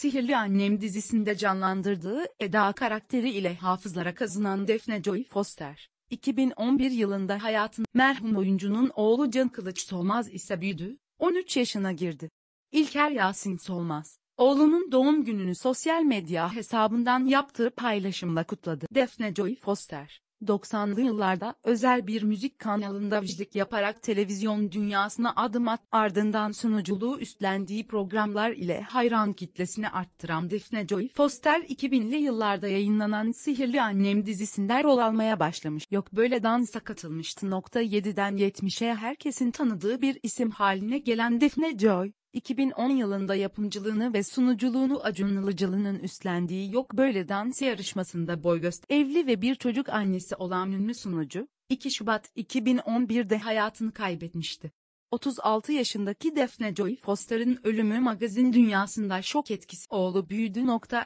Sihirli Annem dizisinde canlandırdığı Eda karakteri ile hafızlara kazınan Defne Joy Foster, 2011 yılında hayatın merhum oyuncunun oğlu Can Kılıç Solmaz ise büyüdü, 13 yaşına girdi. İlker Yasin Solmaz, oğlunun doğum gününü sosyal medya hesabından yaptığı paylaşımla kutladı. Defne Joy Foster, 90'lı yıllarda özel bir müzik kanalında vicilik yaparak televizyon dünyasına adım at ardından sunuculuğu üstlendiği programlar ile hayran kitlesini arttıran Defne Joy Foster 2000'li yıllarda yayınlanan Sihirli Annem dizisinde rol almaya başlamış. Yok böyle dansa katılmıştı. Nokta 7'den 70'e herkesin tanıdığı bir isim haline gelen Defne Joy, 2010 yılında yapımcılığını ve sunuculuğunu Acun Ilıcalı'nın üstlendiği Yok Böyle Dans yarışmasında boy göster. Evli ve bir çocuk annesi olan ünlü sunucu, 2 Şubat 2011'de hayatını kaybetmişti. 36 yaşındaki Defne Joy Foster'ın ölümü magazin dünyasında şok etkisi. Oğlu büyüdü.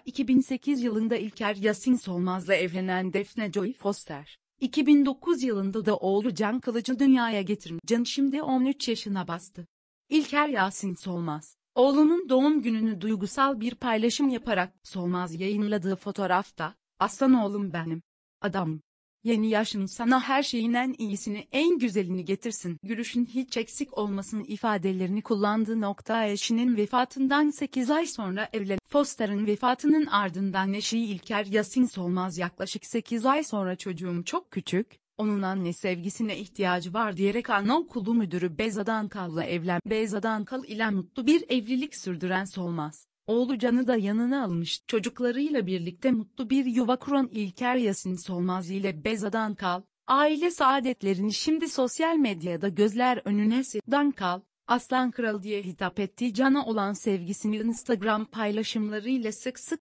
2008 yılında İlker Yasin Solmaz'la evlenen Defne Joy Foster, 2009 yılında da oğlu Can Kılıcı dünyaya getirmiş. Can şimdi 13 yaşına bastı. İlker Yasin Solmaz, oğlunun doğum gününü duygusal bir paylaşım yaparak Solmaz yayınladığı fotoğrafta, Aslan oğlum benim. Adam. Yeni yaşın sana her şeyin en iyisini en güzelini getirsin. Gülüşün hiç eksik olmasın ifadelerini kullandığı nokta eşinin vefatından 8 ay sonra evlen. Foster'ın vefatının ardından eşi İlker Yasin Solmaz yaklaşık 8 ay sonra çocuğum çok küçük, onun anne sevgisine ihtiyacı var diyerek anaokulu müdürü Bezadan Kal'la evlen. Bezadan Kal ile mutlu bir evlilik sürdüren Solmaz, oğlu Can'ı da yanına almış. Çocuklarıyla birlikte mutlu bir yuva kuran İlker Yasin Solmaz ile Bezadan Kal, aile saadetlerini şimdi sosyal medyada gözler önüne sedan Kal, Aslan Kral diye hitap ettiği Can'a olan sevgisini Instagram paylaşımlarıyla sık sık